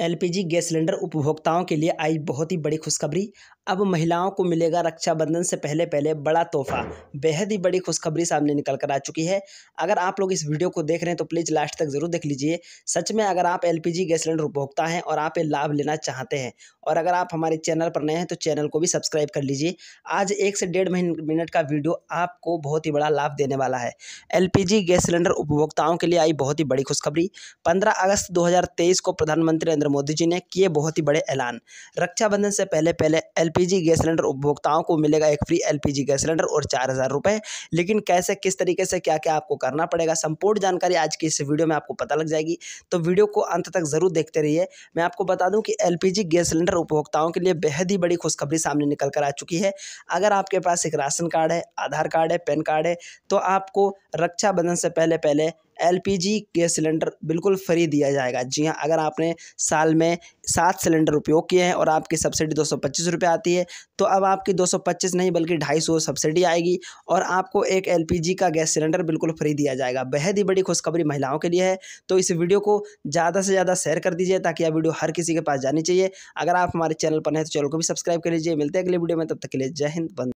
LPG gas cylinder उपभोक्ताओं के लिए आई बहुत ही बड़ी खुशखबरी अब महिलाओं को मिलेगा रक्षाबंधन से पहले पहले बड़ा तोहफा बेहद ही बड़ी खुशखबरी सामने निकल कर आ चुकी है अगर आप लोग इस वीडियो को देख रहे हैं तो प्लीज़ लास्ट तक ज़रूर देख लीजिए सच में अगर आप एलपीजी गैस सिलेंडर उपभोक्ता हैं और आप ये लाभ लेना चाहते हैं और अगर आप हमारे चैनल पर नए हैं तो चैनल को भी सब्सक्राइब कर लीजिए आज एक से डेढ़ मिनट का वीडियो आपको बहुत ही बड़ा लाभ देने वाला है एल गैस सिलेंडर उपभोक्ताओं के लिए आई बहुत ही बड़ी खुशखबरी पंद्रह अगस्त दो को प्रधानमंत्री नरेंद्र नरेंद्र मोदी जी ने किए बहुत ही बड़े ऐलान रक्षाबंधन से पहले पहले एलपीजी गैस सिलेंडर उपभोक्ताओं को मिलेगा एक फ्री एलपीजी गैस सिलेंडर और चार हज़ार रुपये लेकिन कैसे किस तरीके से क्या क्या आपको करना पड़ेगा संपूर्ण जानकारी आज की इस वीडियो में आपको पता लग जाएगी तो वीडियो को अंत तक ज़रूर देखते रहिए मैं आपको बता दूँ कि एल गैस सिलेंडर उपभोक्ताओं के लिए बेहद ही बड़ी खुशखबरी सामने निकल कर आ चुकी है अगर आपके पास एक राशन कार्ड है आधार कार्ड है पैन कार्ड है तो आपको रक्षाबंधन से पहले पहले एलपीजी गैस सिलेंडर बिल्कुल फ्री दिया जाएगा जी हाँ अगर आपने साल में सात सिलेंडर उपयोग किए हैं और आपकी सब्सिडी दो सौ पच्चीस रुपये आती है तो अब आपकी दो सौ पच्चीस नहीं बल्कि ढाई सौ सब्सिडी आएगी और आपको एक एलपीजी का गैस सिलेंडर बिल्कुल फ्री दिया जाएगा बेहद ही बड़ी खुशखबरी महिलाओं के लिए है तो इस वीडियो को ज़्यादा से ज़्यादा शेयर कर दीजिए ताकि यह वीडियो हर किसी के पास जानी चाहिए अगर आप हमारे चैनल पर हैं तो चैनल को भी सब्सक्राइब कर लीजिए मिलते हैं अगले वीडियो में तब तक के लिए जय हिंद बंद